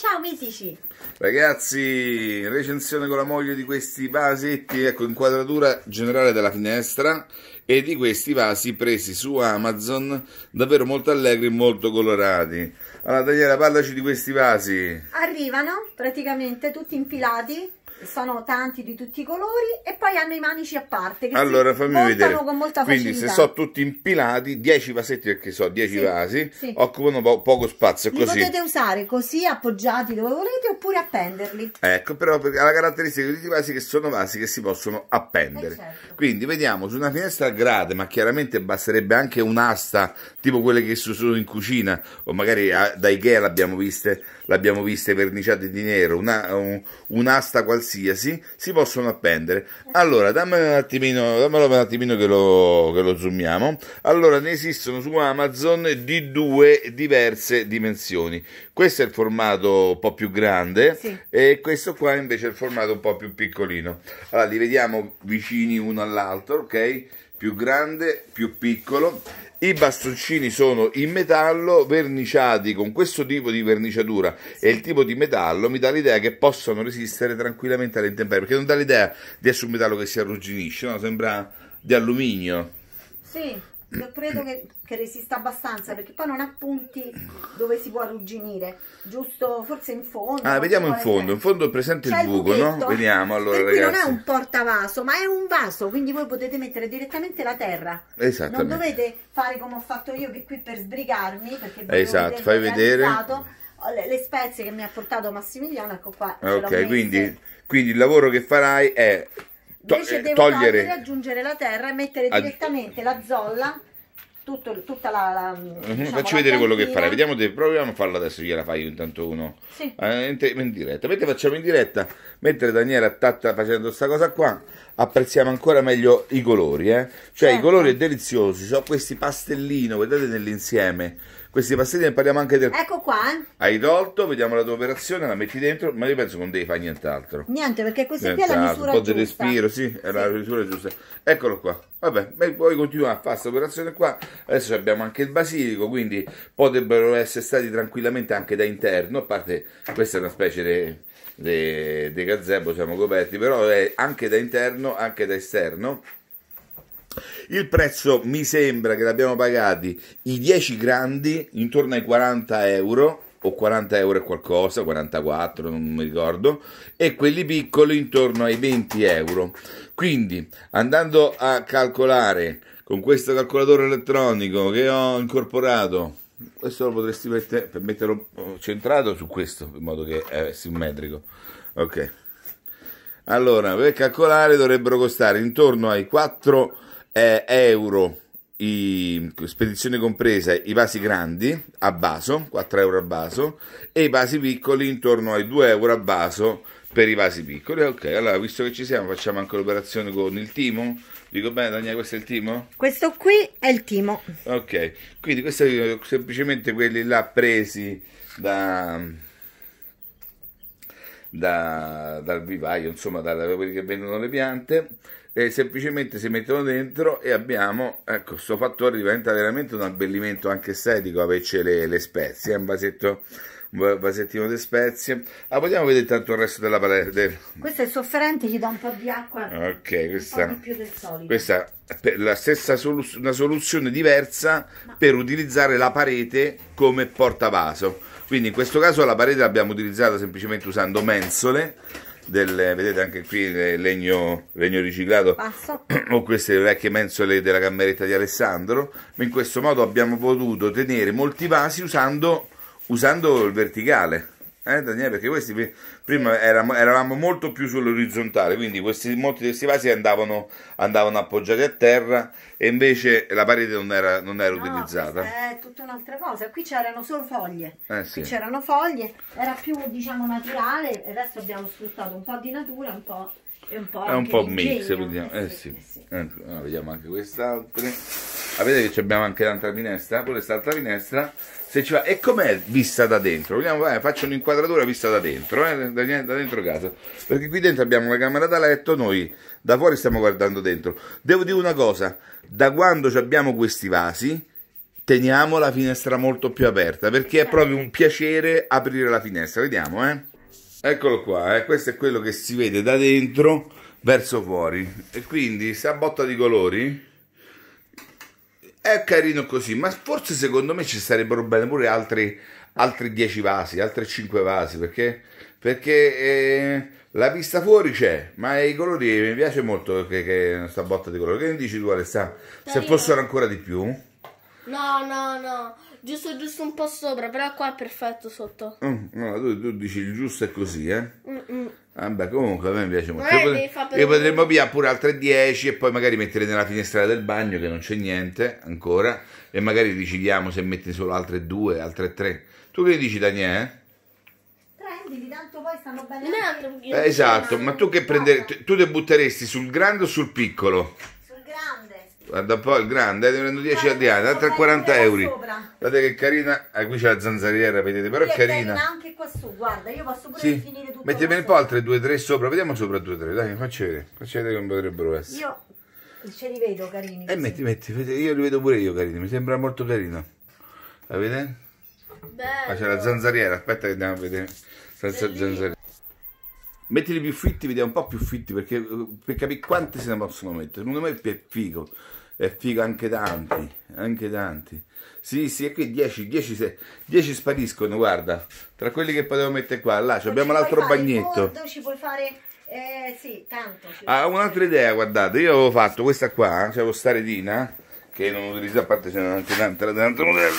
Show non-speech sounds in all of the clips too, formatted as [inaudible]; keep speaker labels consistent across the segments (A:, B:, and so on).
A: Ciao mitici!
B: Ragazzi, recensione con la moglie di questi vasetti, ecco, inquadratura generale della finestra e di questi vasi presi su Amazon, davvero molto allegri e molto colorati. Allora Daniela, parlaci di questi vasi.
A: Arrivano praticamente tutti infilati, sono tanti di tutti i colori e poi hanno i manici a parte che allora, si fammi vedere. con molta facilità. Quindi se sono
B: tutti impilati, 10 vasetti perché so, 10 sì, vasi, sì. occupano po poco spazio Li così. potete
A: usare così appoggiati dove volete oppure appenderli.
B: Ecco, però perché ha la caratteristica di tutti i vasi che sono vasi che si possono appendere. Eh, certo. Quindi vediamo su una finestra a grade, ma chiaramente basterebbe anche un'asta tipo quelle che sono in cucina o magari ah, da Ikea l'abbiamo viste l'abbiamo vista verniciate di nero, una, un, un'asta qualsiasi, si possono appendere. Allora, dammelo un attimino, dammelo un attimino che lo, che lo zoomiamo. Allora, ne esistono su Amazon di due diverse dimensioni. Questo è il formato un po' più grande sì. e questo qua invece è il formato un po' più piccolino. Allora, li vediamo vicini uno all'altro, ok? Più grande, più piccolo i bastoncini sono in metallo verniciati, con questo tipo di verniciatura e il tipo di metallo mi dà l'idea che possano resistere tranquillamente alle intemperie, perché non dà l'idea di essere un metallo che si arrugginisce, no? sembra di alluminio.
A: Sì io credo che, che, resista abbastanza perché poi non ha punti dove si può arrugginire giusto forse in fondo ah, vediamo in fondo
B: in fondo è presente il buco no? vediamo allora per non è
A: un portavaso ma è un vaso quindi voi potete mettere direttamente la terra esatto non dovete fare come ho fatto io che qui per sbrigarmi perché esatto fai vedere oh, le spezie che mi ha portato Massimiliano ecco qua ok
B: quindi, quindi il lavoro che farai è
A: Invece eh, devo togliere, togliere, aggiungere la terra e mettere direttamente la zolla tutto, tutta la, la mhm, diciamo, facci la vedere quello che fai vediamo
B: proviamo a farla adesso gliela fai io intanto uno sì. eh, in, diretta mentre facciamo in diretta mentre Daniela tatta facendo questa cosa qua apprezziamo ancora meglio i colori eh? cioè certo. i colori deliziosi sono questi pastellino guardate nell'insieme questi pastelli ne parliamo anche del... Ecco qua. Hai tolto, vediamo la tua operazione, la metti dentro, ma io penso che non devi fare nient'altro.
A: Niente, perché questa qui è la misura giusta. Un po' di respiro,
B: sì, è sì. la misura giusta. Eccolo qua. Vabbè, poi continuiamo a fare questa operazione qua. Adesso abbiamo anche il basilico, quindi potrebbero essere stati tranquillamente anche da interno, a parte questa è una specie di de, de gazebo, siamo coperti, però è anche da interno, anche da esterno. Il prezzo mi sembra che l'abbiamo pagati i 10 grandi intorno ai 40 euro o 40 euro e qualcosa, 44 non mi ricordo, e quelli piccoli intorno ai 20 euro. Quindi andando a calcolare con questo calcolatore elettronico che ho incorporato, questo lo potresti mettere per metterlo eh, centrato su questo in modo che è simmetrico. Ok. Allora, per calcolare dovrebbero costare intorno ai 4 eh, euro, i, spedizione compresa, i vasi grandi a vaso, 4 euro a vaso, e i vasi piccoli intorno ai 2 euro a vaso per i vasi piccoli. Ok, allora visto che ci siamo, facciamo anche l'operazione con il timo. Dico bene, Daniele questo è il timo?
A: Questo qui è il timo.
B: Ok, quindi questi sono semplicemente quelli là presi da da, dal vivaio, insomma, da, quelli che vendono le piante. E semplicemente si mettono dentro e abbiamo, ecco, questo fattore diventa veramente un abbellimento anche estetico averci le, le spezie, è un vasetto vasettino di spezie. Ah, vogliamo vedere tanto il resto della paletta. Del...
A: Questa è sofferente, gli dà un po' di acqua.
B: Ok, questa. Un po' di
A: più del solito.
B: Questa è la stessa solu una soluzione diversa Ma... per utilizzare la parete come portavaso. Quindi in questo caso la parete l'abbiamo utilizzata semplicemente usando mensole. Del, vedete anche qui legno, legno riciclato Passo. [clears throat] o queste vecchie mensole della cameretta di Alessandro ma in questo modo abbiamo potuto tenere molti vasi usando usando il verticale. Eh, Daniele, perché questi prima eravamo, eravamo molto più sull'orizzontale, quindi questi, molti di questi vasi andavano, andavano, appoggiati a terra e invece la parete non era, non era no, utilizzata. È
A: tutta un'altra cosa, qui c'erano solo foglie,
B: eh, sì. c'erano
A: foglie, era più diciamo naturale e adesso abbiamo sfruttato un po' di natura, un po'... E un po è un po' mix,
B: vediamo. Eh, sì, sì. Sì. Eh, allora, vediamo anche quest'altro a ah, vedere che abbiamo anche l'altra finestra, pure quest'altra finestra, se ci va, e com'è vista da dentro? Vogliamo, vai, eh, faccio un'inquadratura vista da dentro, eh, da, da, dentro casa, perché qui dentro abbiamo una camera da letto, noi da fuori stiamo guardando dentro. Devo dire una cosa, da quando abbiamo questi vasi, teniamo la finestra molto più aperta, perché è proprio un piacere aprire la finestra, vediamo, eh. Eccolo qua, eh, questo è quello che si vede da dentro verso fuori, e quindi sta botta di colori è carino così, ma forse secondo me ci sarebbero bene pure altri, altri 10 vasi, altri 5 vasi, perché, perché eh, la vista fuori c'è, ma i colori mi piace molto che, che sta botta di colori. Che ne dici tu Alessandra? Se fossero ancora di più?
A: No, no, no giusto giusto un po' sopra, però qua è perfetto sotto.
B: Mm, no, tu, tu, dici il giusto è così, eh? Mm-mm. Vabbè, mm. ah, comunque a me piace molto. Eh, io, pot- io potremmo pigliare pure altre 10 e poi magari mettere nella finestra del bagno che non c'è niente ancora e magari decidiamo se metti solo altre 2, altre 3. Tu che dici, Daniele? Eh?
A: Prendili, tanto poi stanno bene. Eh, esatto,
B: ma tu che prenderesti? Tu debutteresti sul grande o sul piccolo? Guarda un po' il grande, eh, ne prendo 10 a Diana, l'altra a 40 euro. Guardate che carina, ah, qui c'è la zanzariera, vedete, però è carina. Ma
A: anche qua su, guarda, io posso pure sì. finire tutto. Mettemene
B: un po' altre 2-3 sopra, vediamo sopra 2-3, dai, facci vedere, facci vedere come potrebbero essere.
A: Io ce li vedo carini.
B: E eh, metti, metti, io li vedo pure io carini, mi sembra molto carino. La vedete? Bello. Ah, c'è la zanzariera, aspetta che andiamo a vedere. Senza zanzariera mettili più fitti, vediamo un po' più fitti perché eh, per capire quanti se ne possono mettere. Secondo me è figo, è figo anche tanti, anche tanti. Sì, sì, e qui 10, 10, 10 spariscono, guarda, tra quelli che potevo mettere qua, là, abbiamo l'altro bagnetto.
A: Conto, ci puoi fare... Eh, sì, tanto.
B: Ah, un'altra idea, guardate, io avevo fatto questa qua, eh, c'avevo cioè staredina, che non utilizza a parte c'è anche tanto, tanto modello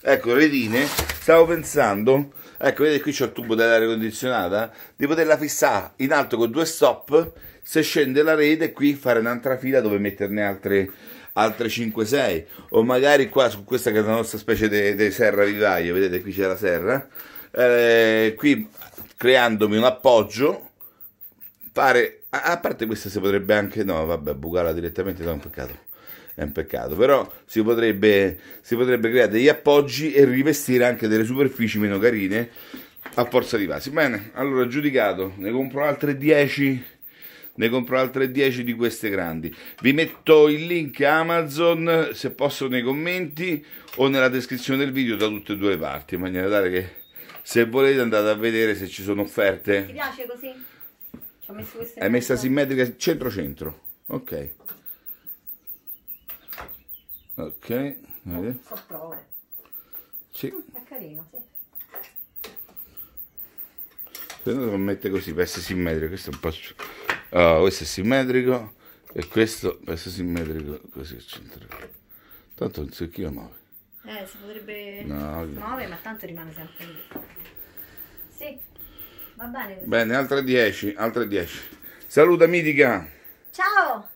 B: ecco redine stavo pensando ecco vedete qui c'è il tubo dell'aria condizionata di poterla fissare in alto con due stop se scende la rete qui fare un'altra fila dove metterne altre altre 5-6 o magari qua su questa che è la nostra specie di serra vivaio vedete qui c'è la serra eh, qui creandomi un appoggio fare a, a parte questa si potrebbe anche no vabbè bucarla direttamente no è un peccato è un peccato, però si potrebbe, si potrebbe creare degli appoggi e rivestire anche delle superfici meno carine a forza di vasi. Bene, allora giudicato, ne compro altre 10 ne compro altre 10 di queste grandi. Vi metto il link Amazon, se posso, nei commenti o nella descrizione del video da tutte e due le parti, in maniera tale che se volete andate a vedere se ci sono offerte. Ti
A: piace così? Ci ho messo queste Hai messa
B: simmetrica centro-centro. Ok ok vedi? sono oh, prove sì.
A: Mm, è carino
B: sì. lo mette così per essere simmetrico questo è un po' oh, questo è simmetrico e questo per essere simmetrico così c'entra tanto non so chi lo
A: muove eh si potrebbe no, muovere ma tanto rimane sempre lì sì va bene così.
B: bene altre 10 altre 10 saluta mitica
A: ciao